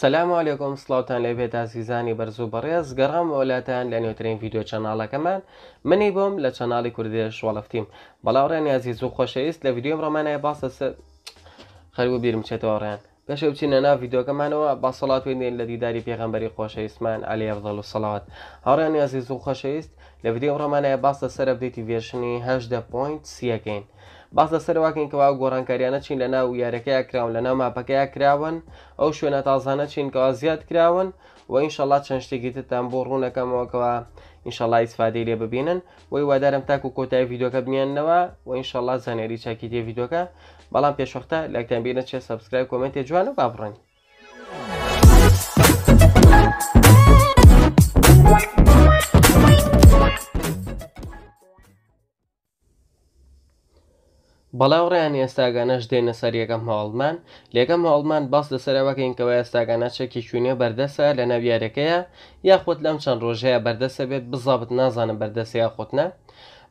سلام علیکم سلااوان لە بێت ئازیزانی بەرزوو بەڕێز گەڕام وڵاتان لە نوێترین ڤیددیو چەناڵەکەمان منی بۆم لە چەناڵی کوردێش وەڵفتیم بەڵاوڕێن یازیز و خۆشەویست لە ویددیوم ڕمانای باسە خەرو بیرم چێتەوە ڕێن پێش بچینە ناو یددیوکەمانەوە باسەڵات وێنێن لە دیداری پێغمبەری خۆشەویستمان علی ئەفدەڵ و سەڵات هاڕێن یازیز و خۆشەویست لە ویددیوم ڕمانای باسە سرە بێتی وێشنی هەشدە پوینت سیەکەین. باس لەسەر واکەینکەوا گۆڕانکاریانە چین لە ناو یارەکەی کراون لە ناو ماپەکەی کراون ئەو شوێنە تازانە چینکەوا زیاد کراون و ئینشەڵا چەند شتێکی تتان بۆ ڕوونەکەمەوەکەوە ئینشەڵا ئیسفادەی لێ ببینن وی وادارم تاکو و کۆتای یددیوەکە بنیانەوە و ئینشەڵا زانێری چاکی تێ یددیوەکە بەڵام پێشوەختە لەکتان بینە چێ سبسکرای کمنتێ جوان و بابڕین. What? بەڵاوڕیان ئێستاگانەش دێنە سەر یەکەم هەوڵمان لێگەم هەوڵمان باس لەسەرەوەکەین کەەوە ئێستاگانە چەکی چوونێ بەردەسە لە نەویارەکەیە یاخود لەم چەند ڕۆژەیە بەردەسە بێت بزابت نازانم بەردەسەیە خۆتنە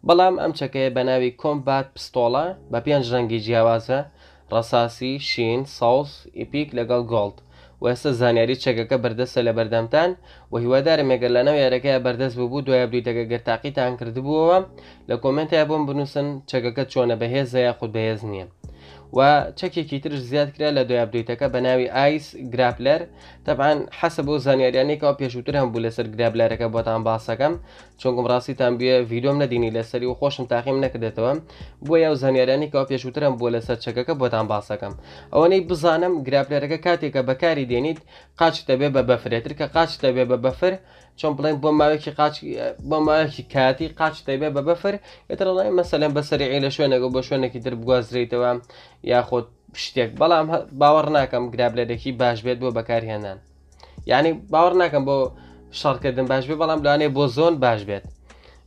بەڵام ئەم چەکەیە بە ناوی کۆمبات پستۆڵە بە پێنج ڕەنگی جیاوازە ڕەساسی شین ساوس ئیپیک لەگەڵ گۆڵد و ئێستا زانیاری چەکەکە بەردەستە لە بەردەمتان و هیوادارم ێگەر لە ناو یارەکەی بەردەست بوو دوای بریتەکە گەرتاقیتان کردبووەوە لە کۆمنتیا بۆم بنووسن چەکەکە چۆنە بەهێز یا خود بەهێز نییە. و چەکێکی ترش زیاد کرا لە دوای بریتەکە بە ناوی ئایس گراپلەر تەبان حەسە بۆ زانیاریانێکەوە پێشووتر هەم بوو لەسەر گرابلارەکە بۆتان باسەکەم چۆنگم ڕاستیتان بێ ڤیدۆم نەدینی لەسەری و خۆشم تاقیم نەکردێتەوە بۆ یاو زانیاریانێکەوە پێشووترم بۆ لەسەر چەکەکە بۆتان باسەکەم ئەوەنەی بزانم گرابلارەکە کاتێکە بەکاری دێنیت قاچ دەبێ بە بەفرێتر کە قاچ دەبێ بە بەفر چۆن بڵێن بۆ ماوەیەکی قاچ بۆ ماوەیەکی کاتی قاچ دەبێ بە بەفر ئێتر ڕڵی مەسەلەن بەسەری عی لە شوێنەگە بۆ شوێنێکی تر بگوازرێتەوە یاخۆت شتێک بەڵام باوەڕ ناکەم گرابلەرێکی باش بێت بۆ بەکارهێنان یعنی باوەڕ ناکەم بۆ شارکردن باش بێ بەڵام لانێ بۆ زۆن باش بێت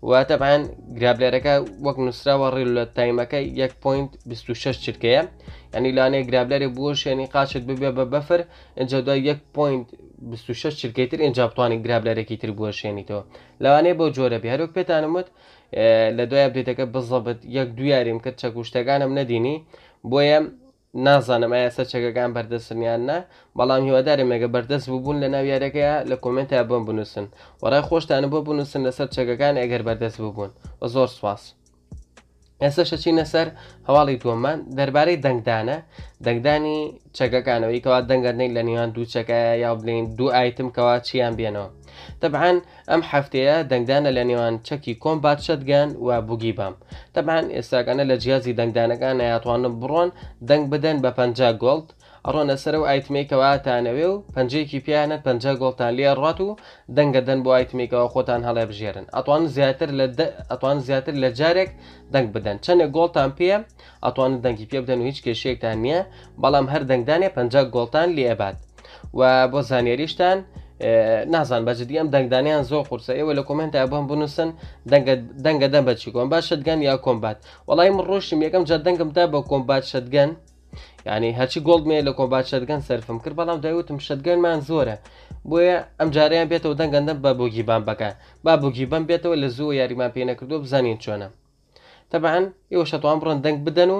واتەبان گرابلەرەکە وەک نووسراوە ڕێل لە تایمەکە 1.26 چرکەیە ئەنی لانێ گرابلەرێ بۆ شوێنی قاچت ببێ بە بەفر ئەجا دوای 1.26 چرکی تر ئەجا بتوانین گرابلەرێکی تر بووە شوێنیتەوە لەوانەیە بۆ جۆرە بیارۆک پێتانمت لە دوای بێتەکە بزەبت یەک دویاریم کرد چەکوشتەکانم نەدینی بۆیە نازانم ئایا سەر چەکەکان بەردەستنیان نا بەڵام هیوادارم ئەگە بەردەست بووبوون لە ناویارەکەیە لە کمنتیا بم بنووسن وەڕای خۆشتانە بۆ بنووسن لەسەر چەکەکان ئەگەر بەردەست ببوون و زۆر سواس. ئێستا شەچینە سەر هەواڵی دووەمان دەربارەی دەنگدانە دەنگدانی چەکەکانەوەی کەوا دەنگەرنەی لە نیوان دوو چەکە یا بڵین دوو ئایتم کەوا چیان بێنەوە دەبعاان ئەم هەفتەیە دەنگدانە لە نێوان چەکی کۆمبات شەدگەن و بگی بام دەبعاان ئێستاگەنە لە جیازی دەنگدانەکان ناتوانن بڕۆن دەنگ بدەن بە پ گۆڵد ئەڕۆنە سەر و ئایتمێکەوەتانەوێ و پەنجێکی پیانە پەنج گۆڵتان لێ ڕات و دەنگە دەن بۆ ئایتمێکەوە خۆتان هەڵێ بژێرن ئەتوان زیاتر لە ئەتوان زیاتر لە جارێک دەنگ بدەن چەندێک گۆڵتان پێە ئەتوانن دەنگی پێ بدەن و هیچ کێشێکتان نییە بەڵام هەر دەنگدانێ پەنج گۆڵتان لێبات و بۆ زانێریشتان، نازان بەجددی ئەم دەنگدانیان زۆر قورسە ئێوە لە کمنت ئەبم بنووسن دەنگە دەم بەچی کۆم با شتگەن یا کۆمبات وڵی من ڕۆشتیم یەکەم جە دەنگمدا بە کۆمبات شتگەن ینی هەچی گۆڵمێ لە کۆمبات شەدگەن سەرفم کرد بەڵام داوتم شەدگەنمان زۆرە بۆیە ئەم جاریان بێتەوە دەنگەندە بە بۆگیبان بکە با بۆگیبان بێتەوە لە زوو یاریمان پێ نەکردو بزانین چۆنە تەبعاان ئێوە شەتوان بڕۆن دەنگ بدەن و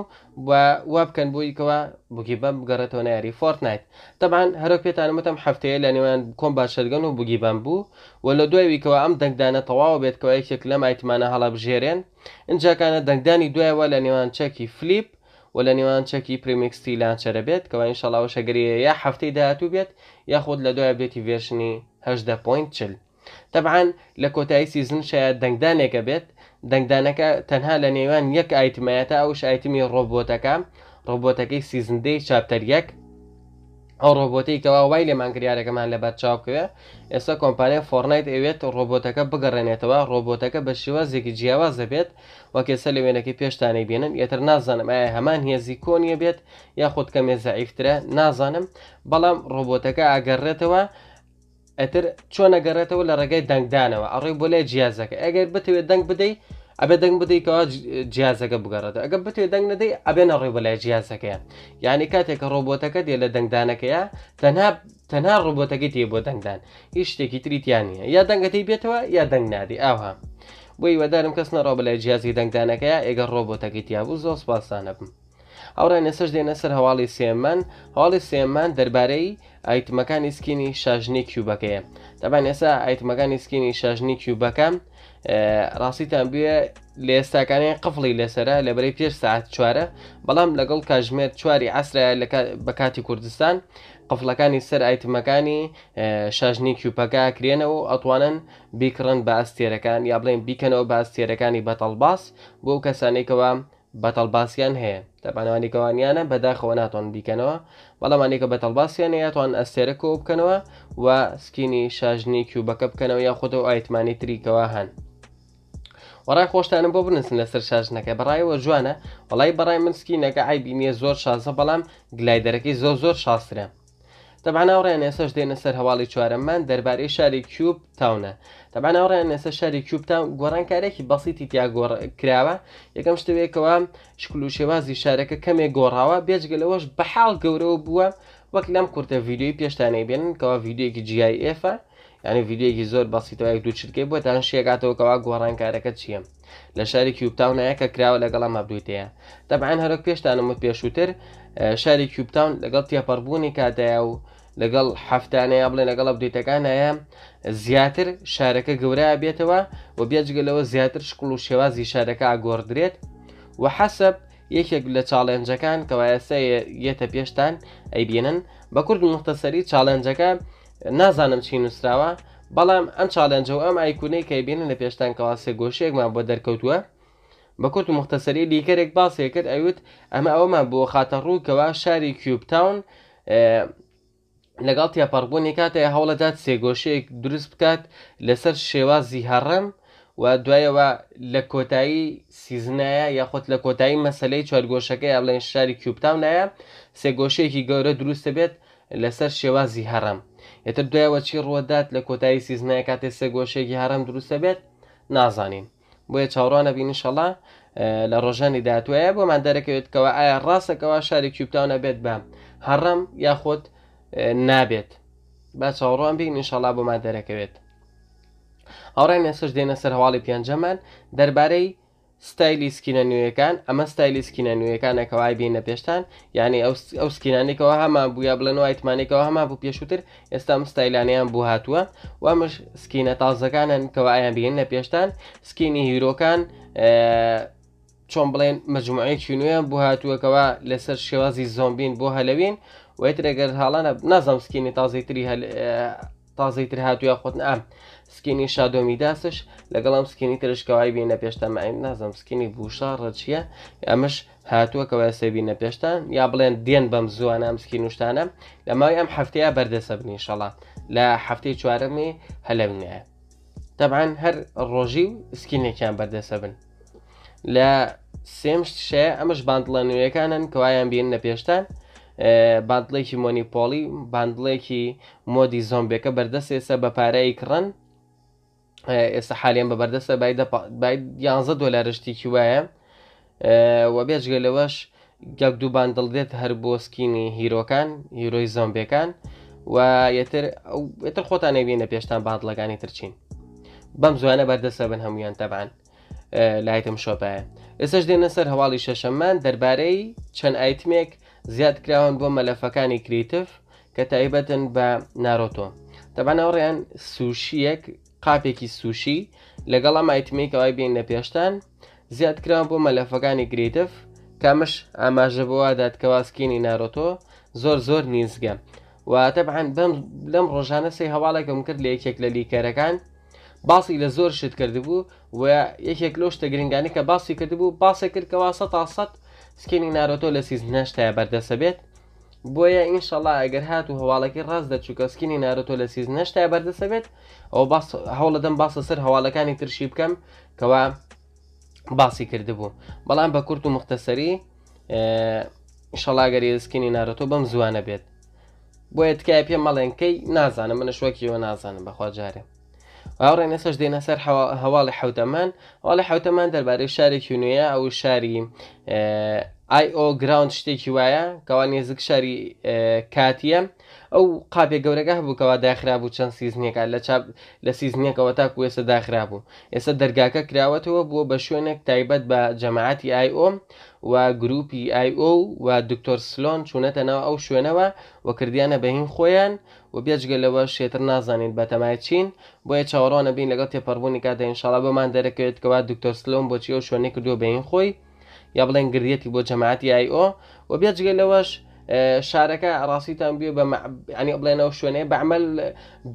وا بکەن بۆیکەوە بگیبان بگەڕێتەوە ناری فۆرتنایت تەبان هەرۆ پێتانمەتم هەفتەیە لە نێوان کۆم باشەرگەن و بگیبان بوو و لە دوایویکەوە ئەم دەنگدانە تەواو بێتکەوە یەکێک لەم ئایتمانە هەڵە بژێرێن ئەجاکانە دەنگدانی دوایەوە لە نێوان چەکی فلیپ و لە نێوان چەکی پریمیکستی لانچەرە بێت کەەوە ئینشەڵاو شەگریە یا هەفتەی داهاتوو بێت یاخود لە دوای بێتی ڤێشنیه پوین چل طبعاان لە کۆتایی سیزن شاید دەنگدانێکە بێت دەنگدانەکە تەنها لە نێوان یەک ئایتمایەتە ئەوش ئایتمی ڕۆبۆتەکە ڕۆبۆتەکەی سیزندەی چاپتەریەک ئەو ڕۆبۆتیکەوە وای لێمانگریارەکەمان لە بەر چاوکوێ ئێستا کۆمپانیا فۆرنیت ئەوێت ڕۆبۆتەکە بگەڕێنێتەوە ڕۆبۆتەکە بە شێوەزێکی جیاواز دەبێت وەکێسە لە وێنەکەی پێشتانی بینم یەتر نازانم ئایا هەمان هێزی کۆنیە بێت یا خودت کەمێ زعیفترە نازانم بەڵام ڕۆبۆتەکە ئاگەڕێتەوە ئەتر چۆنەگەڕێتەوە لە ڕێگەی دەنگدانەوە ئەڕێ بۆ لای جیازەکە ئەگەر بتەوێت دەنگ بدەیت ئەبێ دەنگ بدەیتەوە جیازەکە بگەڕێت ئەگە بتێ دەنگ نەدەی ئەبێنە ڕێ بەلای جیازەکەیە یعنی کاتێککە ڕۆبۆتەکە دێ لە دەنگدانەکەیە تەنها تەنها ڕۆبۆتەکە تێ بۆ دەنگدان هیچ شتێکی تریتیانە یا دەنگەتی بێتەوە یا دەنگ نادی ئاها بۆی وەدارم کەس نەڕۆ بەلای جیازی دەنگدانەکەیە ئێگە ڕۆبۆتەکەی تیابوو زۆر سپاسانە بم. ئەوڕای نەسەر دێنە سەر هەواڵی سێمان هەواڵی سێمان دەربارەی ئایتمەکانی سکینی شاژنی کیوبەکەیە دەبان ئێسا ئایتمەکانی سکینی شاژنی کیوبەکەم ڕاستیتان بێ لە ئێستاکانی قفڵی لەسرە لە بەری پێش ساعت چوارە بەڵام لەگەڵ کاژمێر چواری ئاسرایە بە کاتی کوردستان قفلەکانی سەر ئایتمەکانی شژنی کیوپەکە کرێنەوە ئەتوانن بیکڕن بە ئاستێرەکان یا بڵێن بیکەنەوە بە ئاستێرەکانی بەتەڵباس بۆ کەسانێکەوە بەتەڵباسیان هەیە دەبانەوەنیکەوانیانە بەداخەوە ناتوان بیکەنەوە بەڵامانێکە بەتەڵباسییان یاتوان ئەستێرە کۆ بکەنەوە و سکینی شژنی کیوبەکە بکەنەوە یا خودەوە ئایتمانی تریکەوە هەن. وەڕای خۆشتانم بۆ بنسن لەسەر شاژنەکە بەڕایەوە جوانە وڵی بەڕای منسکی نەکە ئایبی نیە زۆر شازە بەڵام گلایدەرەکەی زۆر زۆر شاسترە. تەباناوڕیان ئێسەش دێنە سەر هەواڵی چوارەمان دەربارەی شاری کیوب تاونە تەباناوڕیان ئێسە شاری کیوبتا گۆڕانکارێکی بەسیتی تیاگۆڕ کراوە یەکەم شتەوێکەوە شکل و شێوازی شارەکە کەمێک گۆڕاوە بێجگەلەوەش بەحاڵ گەورەوە بووە وەک لەم کورتە ڤیددیوی پێشتانەی بێنن کەەوە ڤیددیوێکی جیایF ینی یددیوەکی زۆر بەسییتەوە دوو چرکی بۆ تان شێگاتەوە کەوا گۆڕانکارەکە چییە لە شاری کیوبتاونایە کە کراوە لەگەڵە مەبدویتەیە دەبعاان هەرۆک پێشتانمت پێشووتر شاری کیوبتاون لەگەڵ تێپەربوونی کاتەیە و لەگەڵ هەفتانەیە بڵێ لەگەڵ بدوێتەکانایە زیاتر شارەکە گەورە بێتەوە و بێجگەلەوە زیاتر شکڵ و شێوازی شارەکە ئاگۆڕدرێت و حەسب یەکێک لە چاڵێنجەکان کەوایەسە یەتە پێشتان ئەیبێنن بە کورد مختەسەری چاڵێنجەکە نازانم چی نووسراوە بەڵام ئەم چالەنجە و ئەم ئایکونەی کە بینن لە پێشتان کەواسێ گۆشێکمان بۆ دەرکەوتووە بە کورت و مختەسەری دیکەرێک باسێ کرد ئەوت ئەمە ئەومان بۆ خاتە ڕووکەوە شاری کیوبتاون لەگەڵ تیاپەڕبوونی کاتێ هەوڵەدات سێگۆشەیەک دروست بکات لەسەر شێوازی هەڕەم و دوایەوە لە کۆتایی سیزنایە یاخود لە کۆتایی مەسلەی چوارگۆشەکەی ئەڵێن شاری کیوبتاونایە سێگۆشەیەکی گەورە دروستە بێت لەسەر شێوازی هەڕەم یەتر دوایەوە چی ڕوەدات لە کۆتایی سیزنای کاتێ سێ گۆشێکی هەرم دروستە بێت نازانین بۆیە چاوڕانە بینیشەڵا لە ڕۆژانی دااتوایە بۆمان دەرەکەوێتکەوە ئایا ڕاستەکەەوە شاری کیوبتاونە بێت بە هەڕەم یاخۆت نابێت با چاوەڕوان بین نیشەڵا بۆمان دەرەکەوێت ئەوڕای نێسش دێنە سەر هەواڵی پێنجەمان دەربارەی ستایلی سکینە نوێیەکان ئەمە ستایلی سکینە نوێیەکانەکەوای بینە پێشتان یعنی ئەو سکینانێکەوە هەما بووە بڵێن و ئایتمانێکەوە هەما بوو پێشووتر ئێستا ئەم ستایلانیان بوو هاتووە وامەش سکینە تازەکانن کەوایان بین لە پێشتان سکینی هیرۆکان چۆن بڵێن مەجموعەیەکی نوێە بوو هاتووەکەوە لەسەر شێوازی زۆمبین بۆ هەلەوین وێترەگەر هاڵانە نازام سکینی تازەیتری تازەیتر هاتووە خۆت ئام سکینی شادۆمی داسش لەگەڵام سکینی ترشکەوای بینە پێشتان ئایم نازم سکینی بوشە ڕەچیە ئەمەش هاتووە کەەوە سەبینە پێشتان یا بڵێن دێن بەم زووانە ئەم سکین وشتانە لەماوەی ئەم هەفتەیە بەردەسە بنی شەڵا لە هەفتەی چوارەمی هەلەونەیە تەبعاان هەر ڕۆژی و سکینێکیان بەردەسە بن لە سێم شێ ئەمەش باندڵە نوێیەکانن کەوایان بینە پێشتان باندڵێکی مۆنیپۆلی باندڵێکی مۆدی زۆمبێکە بەردەسێسە بە پارەیە کڕەن ئێستا حالیان بە بەردەسە یانزە دۆلارشتێکی وایە و بێژگەلەوەش گەک دوو باندڵ دێت هەر بۆسکینی هیرۆکان هیرۆی زۆمبیەکان و یتر خۆتان نبیێنە پێشتان باندڵەکانی ترچین بەم زوانە بەردەسە بن هەمویان تەبان لایتم شۆپایە ئێسش دێنە سەر هەواڵی شەشەمان دەربارەی چەند ئایتمێک زیادکراون بۆ مەلەفەکانی کریتف کە تایبەتن بە ناڕۆتۆ دەبانەوەڕیان سوشیەک قاپێکی سوشی لەگەڵ ئەم ئایتمێکەوەی بین لە پێشتان زیادکراون بۆ مەلەفەکانی گرێتف کامش ئاماژە بۆوادات کەواسکینی ناڕۆتۆ زۆر زۆر نیزگە واتەبعاان بم لەم ڕۆژانە سی هەواڵێکم کرد لە یەکێک لە لیکەرەکان باسی لە زۆر شت کردبوو و یەکێک لۆ شتە گرنگانی کە باسی کردبوو باسە کرد کەوا سە تا سە سکینی ناروتۆ لە سیزنەشتای بەردەسە بێت بۆیە ئینشەڵا ئەگەر هات و هەواڵەکە ڕاست دەچووکە سکینی ناروتۆ لە سیز نەشتای بەردەسەبێت ئەو هەوڵەدەم باسە سەر هەواڵەکانی ترشی بکەم کەوا باسی کردبوو بەڵام بە کورت و مختەسەری شەڵاگەری سکینی ناروتۆ بەم زوانە بێت بۆیە تکای پێ مەڵێنکەی نازانم منە شوەکیەوە نازانم بەخوا جارێ ئاڕێن ئێسش دێنە سەر هەواڵی حوتەمان هەواڵی حوتەمان دەربارەی شارێکی نوێە ئەو شاری ئایۆ گراوند شتێکی وایە کەوان نێزک شاری کاتیە ئەو قاپێ گەورەکە هەبووکەەوە داخرابوو چەند سیزنێکە لە چاپ لە سیزنێکەوە تاکو ئێستا داخرابوو ئێستا دەرگاکە کراوەتەوە بووە بە شوێنێک تایبەت بە جەماعتی آیئۆ و گروپی آیئۆ و دکتۆر سلۆن چوونەتە ناو ئەو شوێنەوە وە کردیانە بەهین خۆیان و بێجگەلەوە شێتر نازانین بە تەمای چین بۆیە چاوەڕۆنە بین لەگەڵ تێپەربوونی کاتە ئینشاڵا بمان دەرەکەوێتکەوە دکتۆر سلۆن بۆچی ئەو شوێنێک کردو بەهین خۆی یا بڵێن گردەتی بۆ جەماعتی آیئۆ و بێجگەلەوەش شارەکە ڕاستیتان بێ بە ینی بڵێنەوە شوێنێ بەعمل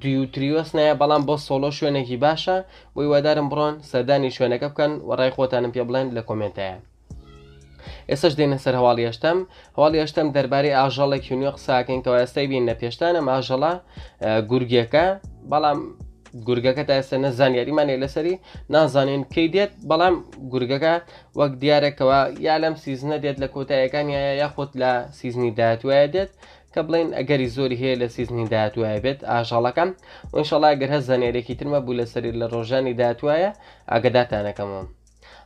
دووتریوەس نایە بەڵام بۆ سۆلۆ شوێنێکی باشە بۆی وادارم بڕۆن سەردانی شوێنەکە بکەن وەڕای خۆتانم پێ بڵێن لە کۆمنتایە. ئێستش دێنە سەر هەواڵی هێشتم هەواڵی هێشتم دەربارەی ئاژەڵێک یونیۆ قساکەین کەەوە ئێستای بین نە پێشتانە ئاژەڵە گورگیەکە بەڵام گورگەکە تا ئێستا نە زانیاریمانێ لەسەری نازانێن کەی دێت بەڵام گورگەکە وەک دیارەکەەوە یا لەم سیزنە دێت لە کۆتاییەکان یا یاخۆت لە سیزنی داهاتوایە دێت کە بڵین ئەگەری زۆری هەیە لە سیزنی داهاتوایە بێت ئاژاڵەکان ئەوشەڵا گەر هەز زانێرێکی ترمە بوو لەسەری لە ڕۆژانی داهاتوایە ئاگداتانەکەمەوە.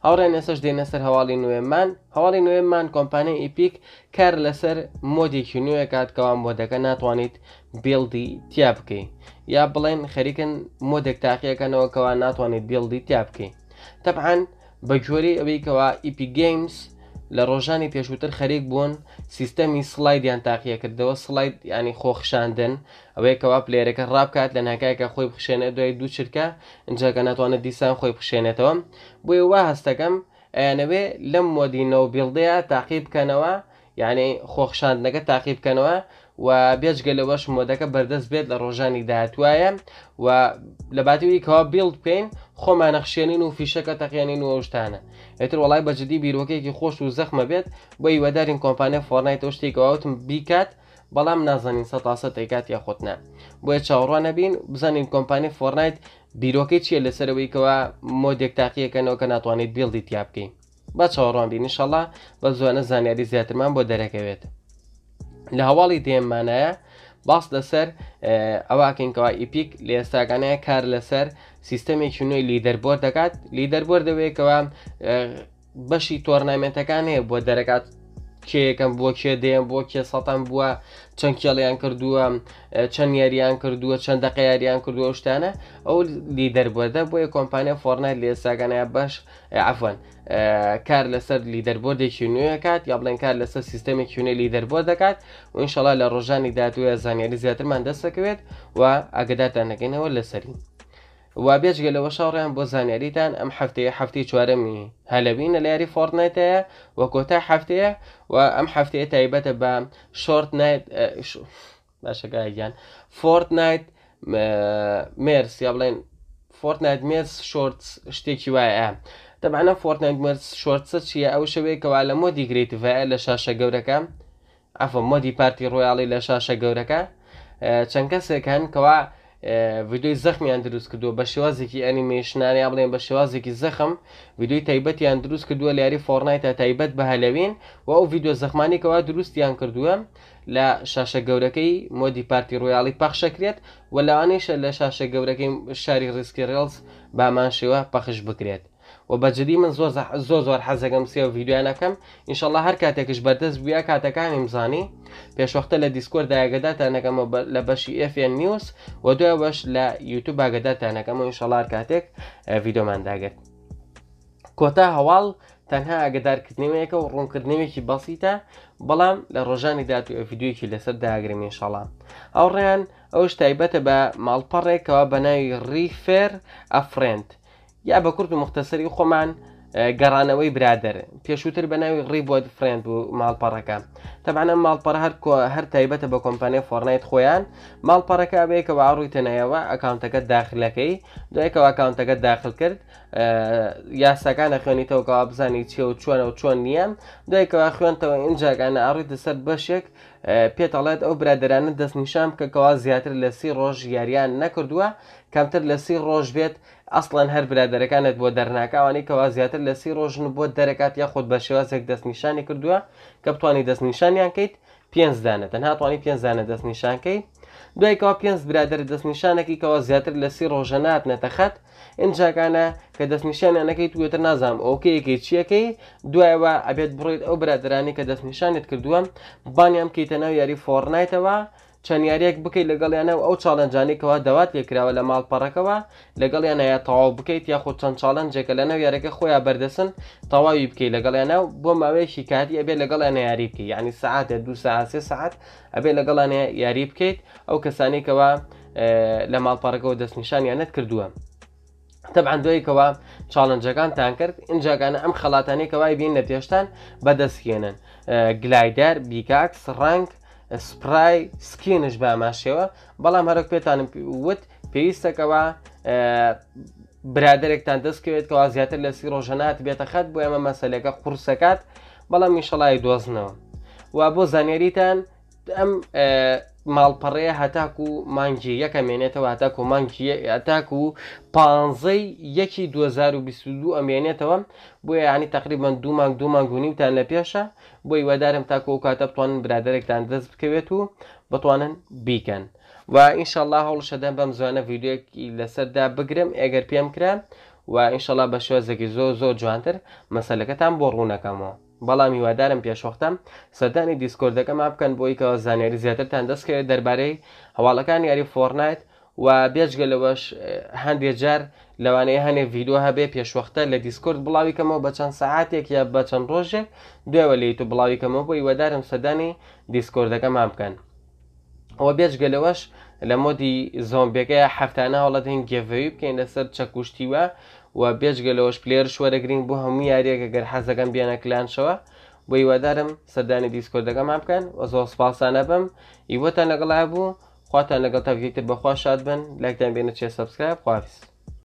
هاوڕێن ئێسش دێنە سەر هەواڵی نوێمان هەواڵی نوێمان کۆمپانیای ئیپیک کار لەسەر مۆدێکی نوێ کاتکەوان مۆدەکە ناتوانیت بێڵدی تیا بکەیت یا بڵێن خەریکن مۆدێک تاقیەکەنەوە کەوا ناتوانیت بێڵدی تیا بکەیت تەبعاان بە جۆری ئەوەی کەوا ئیپی گەیمز لە ڕۆژانی پێشووتر خەرێک بوون سیستەمی سلایدیان تاقیەکردەوە سلاید ینی خۆخشاندن ئەوەیەکەوا پلێرەکە ڕابکات لە ناکایکە خۆی بخشێنە دوای دوو چرکە ئەجاکە ناتوانێت دیسان خۆی بخشێنێتەوە بۆی وا هەستەکەم ئەیانەوێ لەم مۆدینەوە بیلدەیە تاقیب بکەنەوە یعنی خۆخشاندنەکە تاقیب بکەنەوە و بێژگە لەوەش مۆدەکە بەردەست بێت لە ڕۆژانی داهتوایە و لە باتیویکەوە بیلد بکەین خۆمانەخشێنین و فیشەکە تەقیێنین و ئەوشتانە ئێتر وڵای بەجددی بیرۆکێکی خۆش و زەخمە بێت بۆ هیوەدارین کۆمپانیا فۆرنایتەوە شتێکەوەوتم بیکات بەڵام نازانین سە دەیکات یا خۆتنا بۆیە چاوەڕوان نەبین بزانین کۆمپانی فۆرنایت بیرۆکی چییە لەسەرەوەیکەوە مۆدێک تاقیەکەنەوە کە ناتوانیت بیلدی تیا بکەین با چاوەڕوان بینیشەڵە بە زوانە زانیاری زیاترمان بۆ دەرەکەوێت. لە هەواڵی دێمانەیە باس لەسەر ئەواکەینکەوە ئیپیک لە ئێستاگانەیە کار لەسەر سیستەمێکی نوێی لیدەربۆر دەکات لیدەربۆر دەوێتەوە بەشی تۆرنامێنتەکان هەیە بۆ دەرەکات کێیەکەم بۆ کێ دێم بۆ کێ سەتان بووە چەند کێڵیان کردووە چەند یاریان کردووە چەند دقیاریان کردووە شتانە ئەو لیدەربەردە بۆیە کۆمپانیا فۆرنای لێ ساگانە بەش ئەفەن کار لەسەر لیدەربۆردێکی نوێ کات یا بڵێن کار لەسەر سیستمی کیونە لیدەربۆ دەکات و انشڵا لە ڕۆژانی دااتوە زانیاری زیاترمان دەستەکەوێت و ئاگداتان نەکەینەوە لەسەرین. وا بێژگە لەوە شەڕیان بۆ زانیاریتان ئەم هەفتەیە هەفتی چوارەمی هەلەبین لە لاری فۆرتنێتەیە وە کۆتا هەفتەیە و ئەم هەفتەیە تایبەتە بە شۆرت نیت باشەگایان فۆرت نیت مێرس یا بڵێن فۆرتنایت مێرس شۆرت شتێکی وایە. دەبانە فۆرتنایت مەرس شۆرتە چیە ئەو شەوەیەکەوا لە مۆدی گریتڤە لە شاشە گەورەکە ئەفە مۆدی پارتی ڕۆیاڵی لە شاشە گەورەکە چەند کەسێکن کەوا ویددیوی زەخمیان دروست کردووە بە شێوازێکی ئەنیمێشنانی بڵێن بە شێوازێکی زەخم ویددیوی تایبەتیان دروست کردووە لە یاری فۆرنای تا تایبەت بە هەلەوین و ئەو ویددیو زەخمانێکەوە دروستیان کردووە لە شاشە گەورەکەی مۆدی پارتی ڕۆیاڵی پەخشەکرێت و لەوانەیە لە شاشە گەورەکەی شاری ڕیسکی ڕێڵز بامان شێوە پەخش بکرێت و بەجددی من زۆر زۆ زۆر حەزەکەم سێ و یددیوانەکەم ئینشله هەر کاتێکش بەردەست بووە کاتەکانی مزانی پێشوەختە لە دیسکۆر داگەداتانەکەمە لە بەشی FN نیوز و دوای بەش لە یوتوب باگەداتانەکەم و ئینشەڵار کاتێک ڤیددیۆمان داگرت کۆتا هەواڵ تەنها ئەگەدارکردنەوەیەکە و ڕوونکردنەوەیەکی بەسیتە بەڵام لە ڕۆژانی داات و ئەفیددیوکی لەسەر داگرمین شەڵام ئەو ڕێیان ئەوش تایبەتە بە ماڵپەڕێکەوە بە ناوی ریفێر ئەفرێنند یا بە کورت و مختەسەری خۆمان گەڕانەوەی برادر پێشووتر بە ناوی ڕیبۆت فرند و ماڵپەڕەکە تەبانە ماڵپەڕ هەر هەر تایبەتە بە کۆمپانیای فۆرنایت خۆیان ماڵپەڕەکە بەیەکەوە ئاڕووی تەنایەوە ئەکاونتەکە داخلەکەی دوایکەوە ئەکاونتەکە داخل کرد یاساکانە خوێنیتەوە کە بزانی چی و چۆنە و چۆن نییە دوایکەوە خوێنتەوە ئینجاگانە ئاڕووی دەسەر بەشێک پێتەڵێت ئەو برادرانە دەستنیشام کەکەوا زیاتر لە سی ڕۆژ یاریان نەکردووە کەمتر لە سی ڕۆژ بێت ئەسڵەن هەر برادەرەکانت بۆ دەرناکوانی کەوا زیاتر لە سی ڕۆژن بۆ دەرەکات یا خۆت بە شێوازێک دەستنیشانی کردووە کە بتوانانی دەستنیشانیان کەیت پێنجدانە تەنها توانی پێنجدانە دەستنیشانکەی دوایکەوە پێنج برادر دەستنیشانێکی کەەوە زیاتر لە سی ڕۆژە ناتنێتە خەت ئینجاکانە کە دەستنیشانیان نەکەی توێتە نازام ئۆکەیەکی چیەکەی دوایەوە ئەبێت بڕیت ئەو برادرانی کە دەستنیشانت کردووە بانیام کەیتە ناو یاری فۆرنایتەوە چەندیارێک بکەیت لەگەڵیانە ئەو چاڵەنجانێکەوە دەوات لێکراوە لە ماڵپەڕەکەەوە لەگەڵیان هەیە تەواو بکەیت یاخود چەند چاڵەنجێکە لە نەو یارەکە خۆیان بەردەسن تەواوی بکەیت لەگەڵیانە بۆ ماوەیەشی کاتی ئەبێ لەگەڵیان یاری بکە ینی سعاتە دو ساعسێ سعات ئەبێ لەگەڵانە یاری بکەیت ئەو کەسانێکەوە لە ماڵپارەکەەوە دەستنیشانیانەت کردووە. تەبعاان دوایکەوە چاڵنجەکانتان کرد اینجاگانە ئەم خەڵاتانێکەوەی بین نەتێشتان بەدەستکێنن گلایدار بیکاکس ڕنگ سپرای سکینش باماشەوە بەڵام هەرک پێتانم وت پێویستەکەەوە برادێکتان دەستکەوێتەوە زیاتر لە سی ڕۆژەنات بێتە خەت بۆ ئێمە مەسلەکە قورسەکات بەڵام میشەڵی دۆزنەوە و بۆ زانێریتان ئەم ماڵپەڕەیە هەتاکو و مانگی یەکە مێنێتەوە هەتاکو مانگی ئەتاکو و پانزەی یەکی 2022 ئەمێنێتەوە بۆیە ینی تقریبان دوو مانگ دوو مانگونیتان لە پێشە بۆی وەدارم تاکو و کاتە بتوانن برادێکتان دەست بکەوێت و بتوانن بیکەن و ئینشاءله هەڵشەدەم بەم زوانە ویددیوەکی لەسەردا بگرم ئەگەر پێم کرا و ئینشاءله بە شێوازێکی زۆ زۆر جوانتر مەسلەکەتان بۆ ڕوونەکەمەوە. بەڵام هیوادارم پێشوەختم سەردانی دیسکۆردەکەم بکەن بۆی کە زانیاری زیاترتان دەستکرێت دەربارەی هەواڵەکان یاری فۆرنایت و بێژگەلەوەش هەندێک جار لەوانەیە هەنێ ڤیددیو هەبێ پێشوەختە لە دیسکورد بڵاوی کەمەوە بە چەند سعاتێک یا بە چەند ڕۆژێک دوێوە لی تو بڵاوی کەمەوە بۆ هیوادارم سەدانی دیسکۆردەکەمان بکەن ئەوە بێژگەلەوەش لە مۆدی زۆمبێکەیە هەفتانە هەوڵەت هین گێڤەوی بکەین لەسەر چەکوشتیوە و بێژگەلەوەش پلێر شوەرەگرین بۆ هەموو یاریەکە گەر حەزەکەم بێنە کلانشەوە بۆ هیوادارم سەردانی دیسکۆردەکەمان بکەن و زۆر سپاسانە بم ئیوەتان لەگەڵای بوو خواتان لەگەڵ تاڤێکتر بەخوا شاد بن لایکتان بێنە چێ سبسکرایب خوافیست